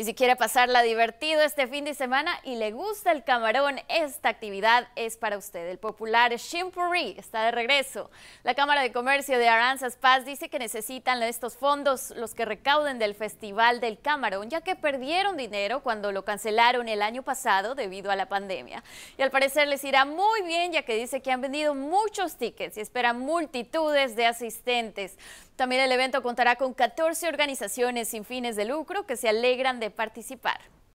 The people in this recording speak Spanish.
Y si quiere pasarla divertido este fin de semana y le gusta el camarón, esta actividad es para usted. El popular Shimpuri está de regreso. La Cámara de Comercio de Aranzas Paz dice que necesitan estos fondos los que recauden del Festival del Camarón, ya que perdieron dinero cuando lo cancelaron el año pasado debido a la pandemia. Y al parecer les irá muy bien, ya que dice que han vendido muchos tickets y esperan multitudes de asistentes. También el evento contará con 14 organizaciones sin fines de lucro que se alegran de participar.